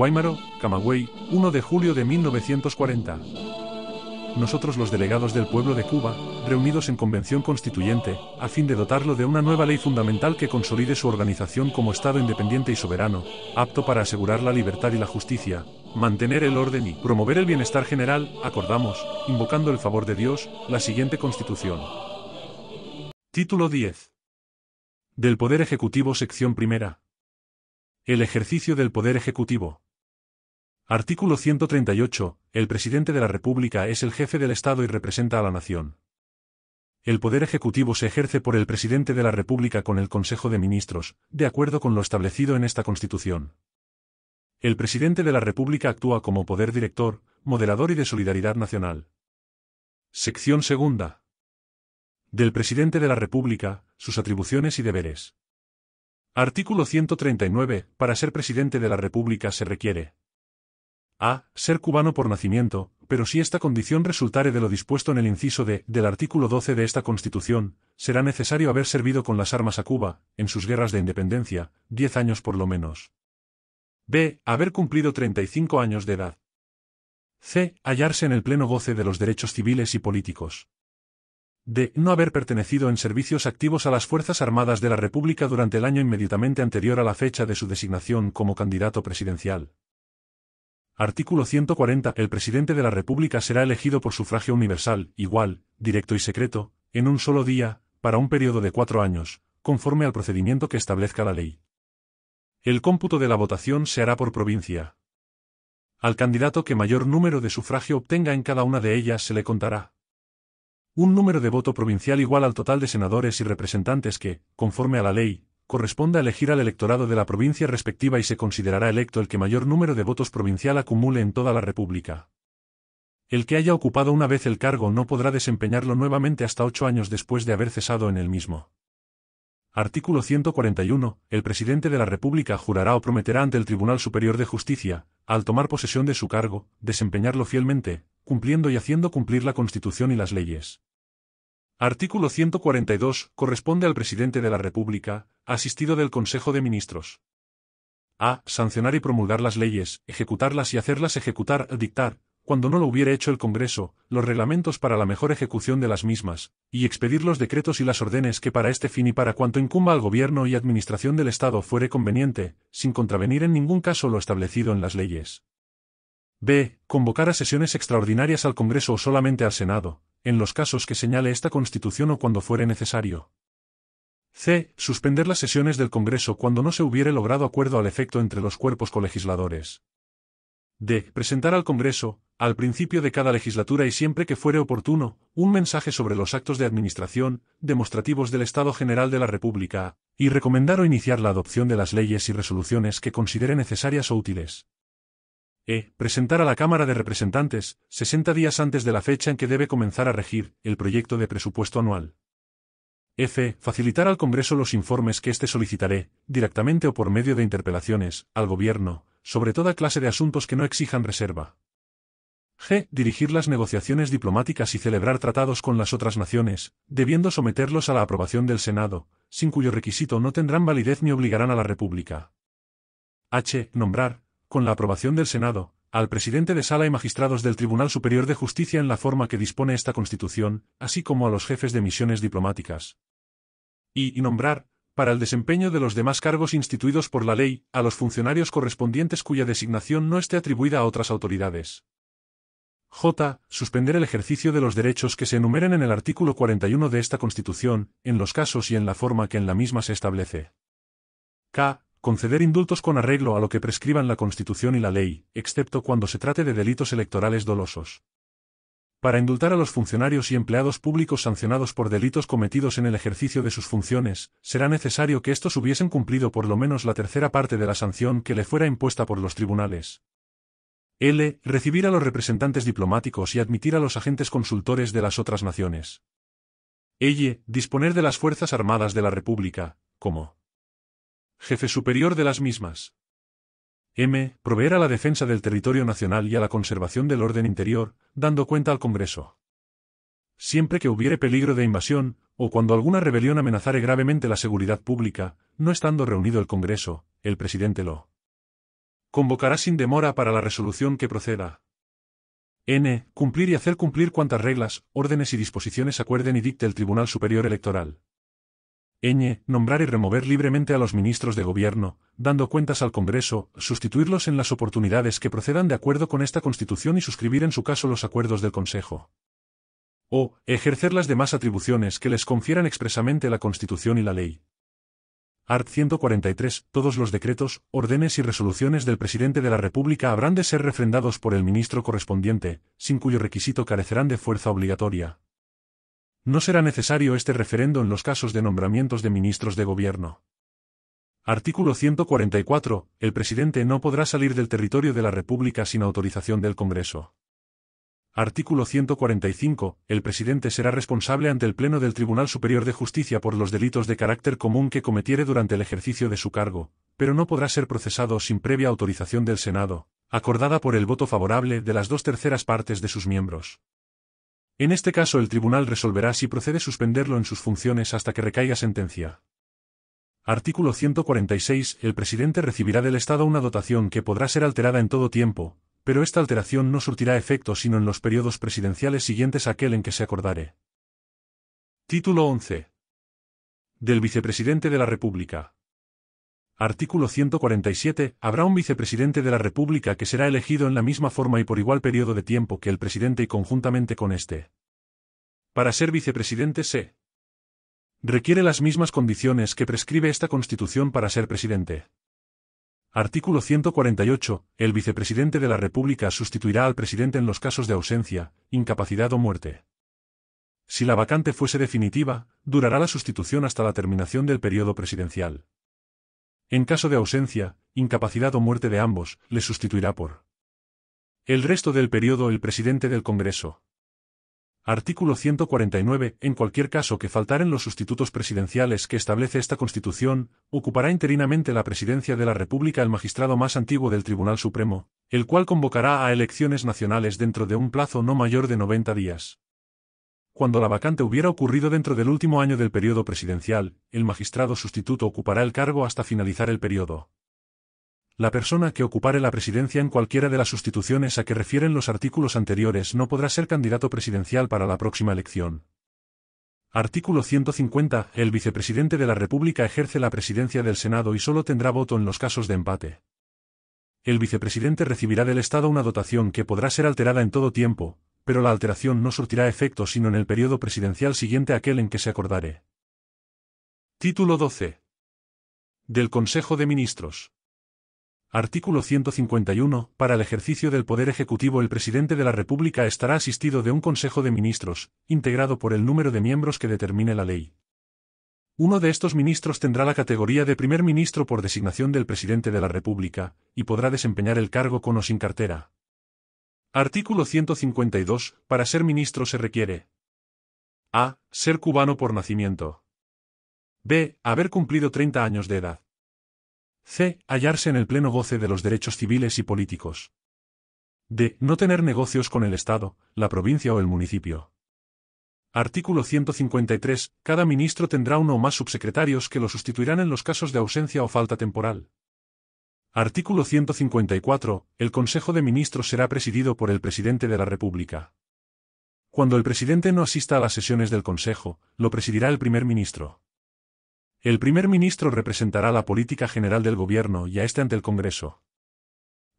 Guaymaro, Camagüey, 1 de julio de 1940. Nosotros los delegados del pueblo de Cuba, reunidos en convención constituyente, a fin de dotarlo de una nueva ley fundamental que consolide su organización como Estado independiente y soberano, apto para asegurar la libertad y la justicia, mantener el orden y promover el bienestar general, acordamos, invocando el favor de Dios, la siguiente constitución. Título 10. Del Poder Ejecutivo Sección Primera. El ejercicio del Poder Ejecutivo. Artículo 138. El presidente de la República es el jefe del Estado y representa a la nación. El poder ejecutivo se ejerce por el presidente de la República con el Consejo de Ministros, de acuerdo con lo establecido en esta Constitución. El presidente de la República actúa como poder director, moderador y de solidaridad nacional. Sección segunda. Del presidente de la República, sus atribuciones y deberes. Artículo 139. Para ser presidente de la República se requiere a. Ser cubano por nacimiento, pero si esta condición resultare de lo dispuesto en el inciso de, del artículo 12 de esta Constitución, será necesario haber servido con las armas a Cuba, en sus guerras de independencia, 10 años por lo menos. B. Haber cumplido 35 años de edad. C. Hallarse en el pleno goce de los derechos civiles y políticos. D. No haber pertenecido en servicios activos a las Fuerzas Armadas de la República durante el año inmediatamente anterior a la fecha de su designación como candidato presidencial. Artículo 140. El presidente de la República será elegido por sufragio universal, igual, directo y secreto, en un solo día, para un periodo de cuatro años, conforme al procedimiento que establezca la ley. El cómputo de la votación se hará por provincia. Al candidato que mayor número de sufragio obtenga en cada una de ellas se le contará un número de voto provincial igual al total de senadores y representantes que, conforme a la ley, corresponde elegir al electorado de la provincia respectiva y se considerará electo el que mayor número de votos provincial acumule en toda la República. El que haya ocupado una vez el cargo no podrá desempeñarlo nuevamente hasta ocho años después de haber cesado en el mismo. Artículo 141. El presidente de la República jurará o prometerá ante el Tribunal Superior de Justicia, al tomar posesión de su cargo, desempeñarlo fielmente, cumpliendo y haciendo cumplir la Constitución y las leyes. Artículo 142. Corresponde al presidente de la República, asistido del Consejo de Ministros. A. Sancionar y promulgar las leyes, ejecutarlas y hacerlas ejecutar, dictar, cuando no lo hubiera hecho el Congreso, los reglamentos para la mejor ejecución de las mismas, y expedir los decretos y las órdenes que para este fin y para cuanto incumba al Gobierno y Administración del Estado fuere conveniente, sin contravenir en ningún caso lo establecido en las leyes. B. Convocar a sesiones extraordinarias al Congreso o solamente al Senado, en los casos que señale esta Constitución o cuando fuere necesario, C. Suspender las sesiones del Congreso cuando no se hubiere logrado acuerdo al efecto entre los cuerpos colegisladores. D. Presentar al Congreso, al principio de cada legislatura y siempre que fuere oportuno, un mensaje sobre los actos de administración, demostrativos del Estado General de la República, y recomendar o iniciar la adopción de las leyes y resoluciones que considere necesarias o útiles. E. Presentar a la Cámara de Representantes, 60 días antes de la fecha en que debe comenzar a regir, el proyecto de presupuesto anual. F. Facilitar al Congreso los informes que éste solicitaré, directamente o por medio de interpelaciones, al Gobierno, sobre toda clase de asuntos que no exijan reserva. G. Dirigir las negociaciones diplomáticas y celebrar tratados con las otras naciones, debiendo someterlos a la aprobación del Senado, sin cuyo requisito no tendrán validez ni obligarán a la República. H. Nombrar, con la aprobación del Senado, al presidente de sala y magistrados del Tribunal Superior de Justicia en la forma que dispone esta Constitución, así como a los jefes de misiones diplomáticas. Y, nombrar, para el desempeño de los demás cargos instituidos por la ley, a los funcionarios correspondientes cuya designación no esté atribuida a otras autoridades. J. Suspender el ejercicio de los derechos que se enumeren en el artículo 41 de esta Constitución, en los casos y en la forma que en la misma se establece. K conceder indultos con arreglo a lo que prescriban la Constitución y la ley, excepto cuando se trate de delitos electorales dolosos. Para indultar a los funcionarios y empleados públicos sancionados por delitos cometidos en el ejercicio de sus funciones, será necesario que estos hubiesen cumplido por lo menos la tercera parte de la sanción que le fuera impuesta por los tribunales. L. Recibir a los representantes diplomáticos y admitir a los agentes consultores de las otras naciones. L. Disponer de las Fuerzas Armadas de la República, como jefe superior de las mismas. M. Proveer a la defensa del territorio nacional y a la conservación del orden interior, dando cuenta al Congreso. Siempre que hubiere peligro de invasión, o cuando alguna rebelión amenazare gravemente la seguridad pública, no estando reunido el Congreso, el presidente lo convocará sin demora para la resolución que proceda. N. Cumplir y hacer cumplir cuantas reglas, órdenes y disposiciones acuerden y dicte el Tribunal Superior Electoral. Ñ. Nombrar y remover libremente a los ministros de gobierno, dando cuentas al Congreso, sustituirlos en las oportunidades que procedan de acuerdo con esta Constitución y suscribir en su caso los acuerdos del Consejo. O. Ejercer las demás atribuciones que les confieran expresamente la Constitución y la ley. Art. 143. Todos los decretos, órdenes y resoluciones del presidente de la República habrán de ser refrendados por el ministro correspondiente, sin cuyo requisito carecerán de fuerza obligatoria. No será necesario este referendo en los casos de nombramientos de ministros de gobierno. Artículo 144. El presidente no podrá salir del territorio de la República sin autorización del Congreso. Artículo 145. El presidente será responsable ante el Pleno del Tribunal Superior de Justicia por los delitos de carácter común que cometiere durante el ejercicio de su cargo, pero no podrá ser procesado sin previa autorización del Senado, acordada por el voto favorable de las dos terceras partes de sus miembros. En este caso el tribunal resolverá si procede suspenderlo en sus funciones hasta que recaiga sentencia. Artículo 146. El presidente recibirá del Estado una dotación que podrá ser alterada en todo tiempo, pero esta alteración no surtirá efecto sino en los periodos presidenciales siguientes a aquel en que se acordare. Título 11. Del vicepresidente de la República. Artículo 147. Habrá un vicepresidente de la República que será elegido en la misma forma y por igual periodo de tiempo que el presidente y conjuntamente con éste. Para ser vicepresidente se requiere las mismas condiciones que prescribe esta Constitución para ser presidente. Artículo 148. El vicepresidente de la República sustituirá al presidente en los casos de ausencia, incapacidad o muerte. Si la vacante fuese definitiva, durará la sustitución hasta la terminación del periodo presidencial. En caso de ausencia, incapacidad o muerte de ambos, le sustituirá por el resto del periodo el presidente del Congreso. Artículo 149. En cualquier caso que faltaren los sustitutos presidenciales que establece esta Constitución, ocupará interinamente la presidencia de la República el magistrado más antiguo del Tribunal Supremo, el cual convocará a elecciones nacionales dentro de un plazo no mayor de 90 días. Cuando la vacante hubiera ocurrido dentro del último año del periodo presidencial, el magistrado sustituto ocupará el cargo hasta finalizar el periodo. La persona que ocupare la presidencia en cualquiera de las sustituciones a que refieren los artículos anteriores no podrá ser candidato presidencial para la próxima elección. Artículo 150. El vicepresidente de la República ejerce la presidencia del Senado y solo tendrá voto en los casos de empate. El vicepresidente recibirá del Estado una dotación que podrá ser alterada en todo tiempo, pero la alteración no surtirá efecto sino en el periodo presidencial siguiente a aquel en que se acordare. Título 12. Del Consejo de Ministros. Artículo 151. Para el ejercicio del poder ejecutivo el presidente de la República estará asistido de un Consejo de Ministros, integrado por el número de miembros que determine la ley. Uno de estos ministros tendrá la categoría de primer ministro por designación del presidente de la República, y podrá desempeñar el cargo con o sin cartera. Artículo 152. Para ser ministro se requiere A. Ser cubano por nacimiento. B. Haber cumplido 30 años de edad. C. Hallarse en el pleno goce de los derechos civiles y políticos. D. No tener negocios con el Estado, la provincia o el municipio. Artículo 153. Cada ministro tendrá uno o más subsecretarios que lo sustituirán en los casos de ausencia o falta temporal. Artículo 154. El Consejo de Ministros será presidido por el Presidente de la República. Cuando el presidente no asista a las sesiones del Consejo, lo presidirá el primer ministro. El primer ministro representará la política general del Gobierno y a este ante el Congreso.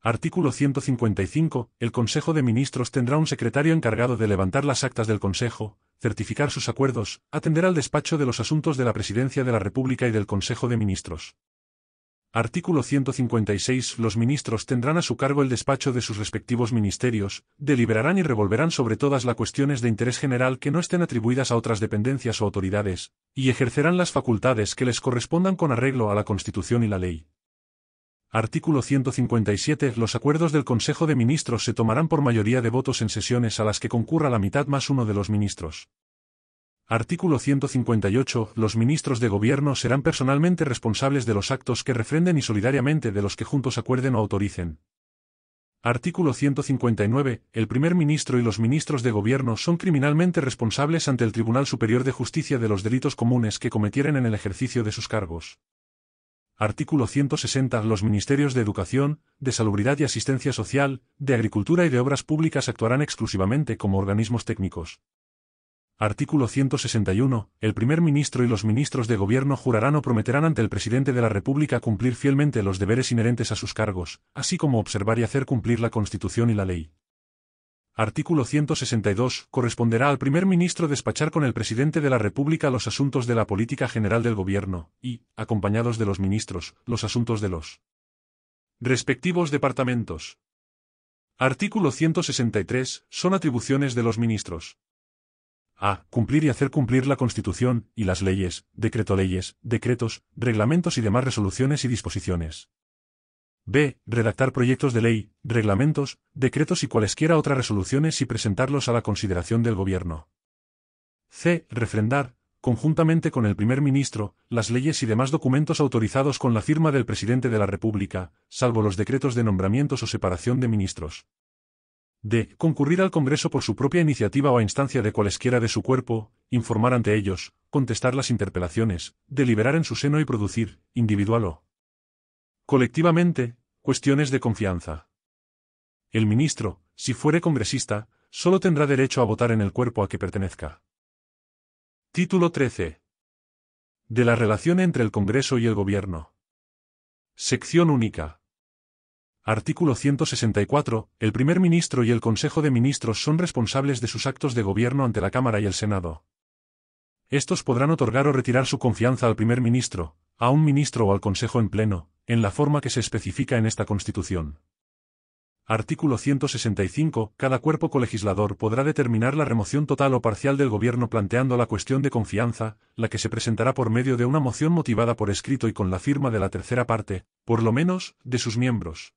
Artículo 155. El Consejo de Ministros tendrá un secretario encargado de levantar las actas del Consejo, certificar sus acuerdos, atender al despacho de los asuntos de la Presidencia de la República y del Consejo de Ministros. Artículo 156. Los ministros tendrán a su cargo el despacho de sus respectivos ministerios, deliberarán y revolverán sobre todas las cuestiones de interés general que no estén atribuidas a otras dependencias o autoridades, y ejercerán las facultades que les correspondan con arreglo a la Constitución y la ley. Artículo 157. Los acuerdos del Consejo de Ministros se tomarán por mayoría de votos en sesiones a las que concurra la mitad más uno de los ministros. Artículo 158. Los ministros de gobierno serán personalmente responsables de los actos que refrenden y solidariamente de los que juntos acuerden o autoricen. Artículo 159. El primer ministro y los ministros de gobierno son criminalmente responsables ante el Tribunal Superior de Justicia de los delitos comunes que cometieren en el ejercicio de sus cargos. Artículo 160. Los ministerios de Educación, de Salubridad y Asistencia Social, de Agricultura y de Obras Públicas actuarán exclusivamente como organismos técnicos. Artículo 161. El primer ministro y los ministros de gobierno jurarán o prometerán ante el presidente de la República cumplir fielmente los deberes inherentes a sus cargos, así como observar y hacer cumplir la Constitución y la ley. Artículo 162. Corresponderá al primer ministro despachar con el presidente de la República los asuntos de la política general del gobierno, y, acompañados de los ministros, los asuntos de los respectivos departamentos. Artículo 163. Son atribuciones de los ministros a. Cumplir y hacer cumplir la Constitución, y las leyes, decreto-leyes, decretos, reglamentos y demás resoluciones y disposiciones. b. Redactar proyectos de ley, reglamentos, decretos y cualesquiera otras resoluciones y presentarlos a la consideración del Gobierno. c. Refrendar, conjuntamente con el primer ministro, las leyes y demás documentos autorizados con la firma del presidente de la República, salvo los decretos de nombramientos o separación de ministros de Concurrir al Congreso por su propia iniciativa o a instancia de cualesquiera de su cuerpo, informar ante ellos, contestar las interpelaciones, deliberar en su seno y producir, individual o colectivamente, cuestiones de confianza. El ministro, si fuere congresista, solo tendrá derecho a votar en el cuerpo a que pertenezca. Título 13. De la relación entre el Congreso y el Gobierno. Sección única. Artículo 164. El primer ministro y el Consejo de Ministros son responsables de sus actos de gobierno ante la Cámara y el Senado. Estos podrán otorgar o retirar su confianza al primer ministro, a un ministro o al Consejo en pleno, en la forma que se especifica en esta Constitución. Artículo 165. Cada cuerpo colegislador podrá determinar la remoción total o parcial del gobierno planteando la cuestión de confianza, la que se presentará por medio de una moción motivada por escrito y con la firma de la tercera parte, por lo menos, de sus miembros.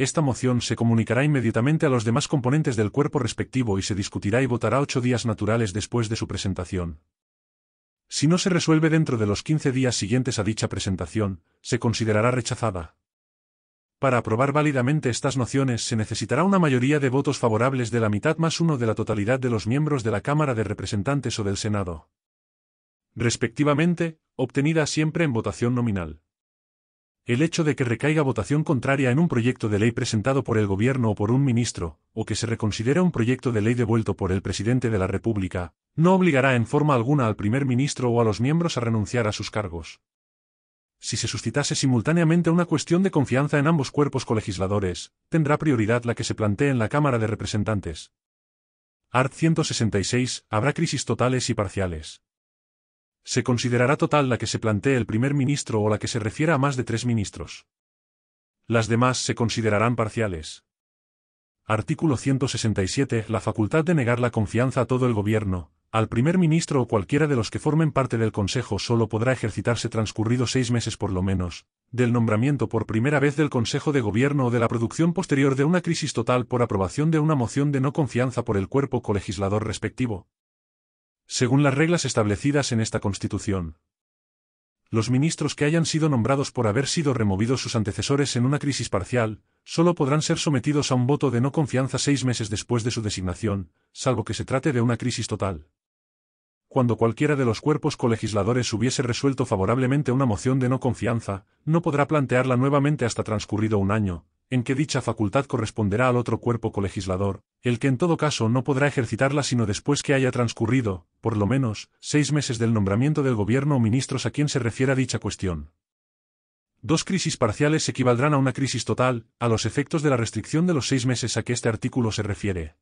Esta moción se comunicará inmediatamente a los demás componentes del cuerpo respectivo y se discutirá y votará ocho días naturales después de su presentación. Si no se resuelve dentro de los quince días siguientes a dicha presentación, se considerará rechazada. Para aprobar válidamente estas nociones se necesitará una mayoría de votos favorables de la mitad más uno de la totalidad de los miembros de la Cámara de Representantes o del Senado. Respectivamente, obtenida siempre en votación nominal. El hecho de que recaiga votación contraria en un proyecto de ley presentado por el gobierno o por un ministro, o que se reconsidere un proyecto de ley devuelto por el presidente de la República, no obligará en forma alguna al primer ministro o a los miembros a renunciar a sus cargos. Si se suscitase simultáneamente una cuestión de confianza en ambos cuerpos colegisladores, tendrá prioridad la que se plantee en la Cámara de Representantes. Art. 166. Habrá crisis totales y parciales. Se considerará total la que se plantee el primer ministro o la que se refiera a más de tres ministros. Las demás se considerarán parciales. Artículo 167. La facultad de negar la confianza a todo el gobierno, al primer ministro o cualquiera de los que formen parte del Consejo solo podrá ejercitarse transcurrido seis meses por lo menos, del nombramiento por primera vez del Consejo de Gobierno o de la producción posterior de una crisis total por aprobación de una moción de no confianza por el cuerpo colegislador respectivo, según las reglas establecidas en esta Constitución. Los ministros que hayan sido nombrados por haber sido removidos sus antecesores en una crisis parcial, solo podrán ser sometidos a un voto de no confianza seis meses después de su designación, salvo que se trate de una crisis total. Cuando cualquiera de los cuerpos colegisladores hubiese resuelto favorablemente una moción de no confianza, no podrá plantearla nuevamente hasta transcurrido un año, en que dicha facultad corresponderá al otro cuerpo colegislador, el que en todo caso no podrá ejercitarla sino después que haya transcurrido, por lo menos, seis meses del nombramiento del gobierno o ministros a quien se refiera dicha cuestión. Dos crisis parciales equivaldrán a una crisis total, a los efectos de la restricción de los seis meses a que este artículo se refiere.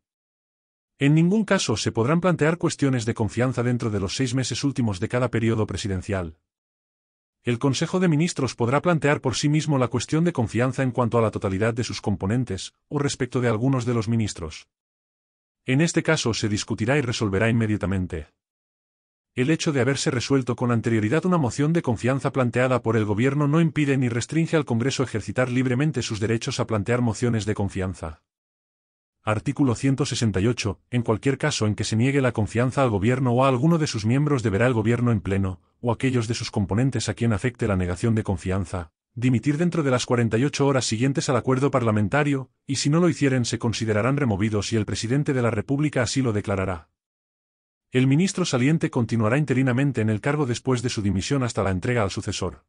En ningún caso se podrán plantear cuestiones de confianza dentro de los seis meses últimos de cada periodo presidencial el Consejo de Ministros podrá plantear por sí mismo la cuestión de confianza en cuanto a la totalidad de sus componentes, o respecto de algunos de los ministros. En este caso se discutirá y resolverá inmediatamente. El hecho de haberse resuelto con anterioridad una moción de confianza planteada por el Gobierno no impide ni restringe al Congreso ejercitar libremente sus derechos a plantear mociones de confianza. Artículo 168. En cualquier caso en que se niegue la confianza al gobierno o a alguno de sus miembros deberá el gobierno en pleno, o aquellos de sus componentes a quien afecte la negación de confianza, dimitir dentro de las 48 horas siguientes al acuerdo parlamentario, y si no lo hicieren se considerarán removidos y el presidente de la República así lo declarará. El ministro saliente continuará interinamente en el cargo después de su dimisión hasta la entrega al sucesor.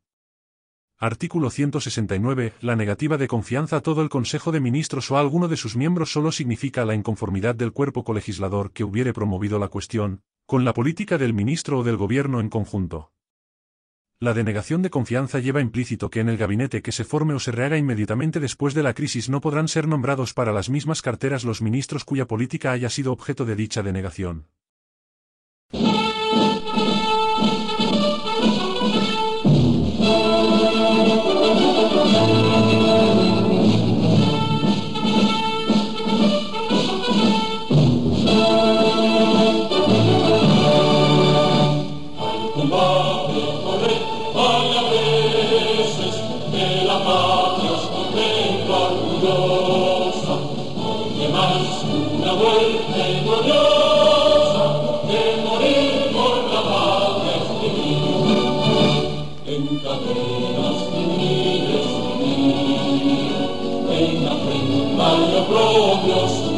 Artículo 169. La negativa de confianza a todo el Consejo de Ministros o a alguno de sus miembros solo significa la inconformidad del cuerpo colegislador que hubiere promovido la cuestión, con la política del ministro o del gobierno en conjunto. La denegación de confianza lleva implícito que en el gabinete que se forme o se rehaga inmediatamente después de la crisis no podrán ser nombrados para las mismas carteras los ministros cuya política haya sido objeto de dicha denegación. La vuelta es gloriosa, de morir por la patria es vivir. En cadenas firmes vivir, en la fe, en la vida propia.